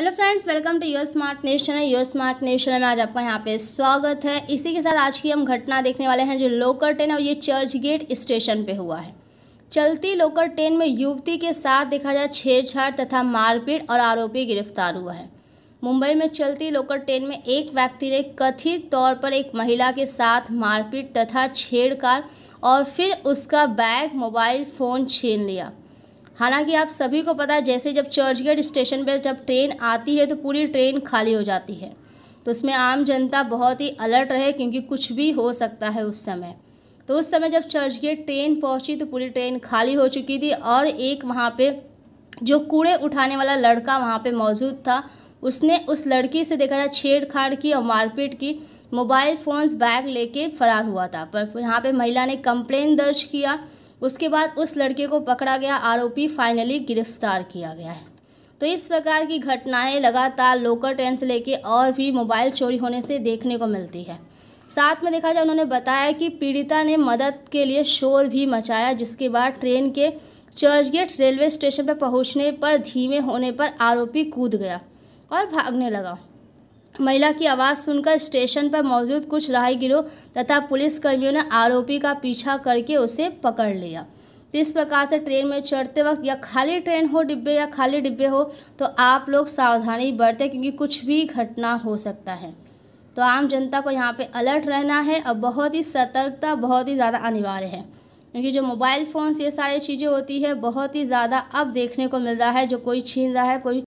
hello friends welcome to your smart news channel your smart news channel में आज आपका यहाँ पे स्वागत है इसी के साथ आज की हम घटना देखने वाले हैं जो लोकल ट्रेन और ये चर्च गेट स्टेशन पे हुआ है चलती लोकल ट्रेन में युवती के साथ देखा जाए छेड़छाड़ तथा मारपीट और आरोपी गिरफ्तार हुआ है मुंबई में चलती लोकल ट्रेन में एक व्यक्ति ने कथित तौर पर एक महिला के साथ मारपीट तथा छेड़छाड़ और फिर उसका बैग मोबाइल फ़ोन छीन लिया हालांकि आप सभी को पता है जैसे जब चर्चगेट स्टेशन पर जब ट्रेन आती है तो पूरी ट्रेन खाली हो जाती है तो उसमें आम जनता बहुत ही अलर्ट रहे क्योंकि कुछ भी हो सकता है उस समय तो उस समय जब चर्चगेट ट्रेन पहुंची तो पूरी ट्रेन खाली हो चुकी थी और एक वहाँ पे जो कूड़े उठाने वाला लड़का वहाँ पे मौजूद था उसने उस लड़की से देखा जाए छेड़छाड़ की और मारपीट की मोबाइल फ़ोन्स बैग लेके फ़रार हुआ था पर यहाँ पे महिला ने कंप्लेन दर्ज किया उसके बाद उस लड़के को पकड़ा गया आरोपी फाइनली गिरफ्तार किया गया है तो इस प्रकार की घटनाएं लगातार लोकल ट्रेन से लेके और भी मोबाइल चोरी होने से देखने को मिलती है साथ में देखा जाए उन्होंने बताया कि पीड़िता ने मदद के लिए शोर भी मचाया जिसके बाद ट्रेन के चर्चगेट रेलवे स्टेशन पर पहुंचने पर धीमे होने पर आरोपी कूद गया और भागने लगा महिला की आवाज़ सुनकर स्टेशन पर मौजूद कुछ राहगीरों गिरोह तथा पुलिसकर्मियों ने आरोपी का पीछा करके उसे पकड़ लिया जिस प्रकार से ट्रेन में चढ़ते वक्त या खाली ट्रेन हो डिब्बे या खाली डिब्बे हो तो आप लोग सावधानी बरतें क्योंकि कुछ भी घटना हो सकता है तो आम जनता को यहाँ पे अलर्ट रहना है और बहुत ही सतर्कता बहुत ही ज़्यादा अनिवार्य है क्योंकि जो मोबाइल फ़ोन्स ये सारी चीज़ें होती है बहुत ही ज़्यादा अब देखने को मिल रहा है जो कोई छीन रहा है कोई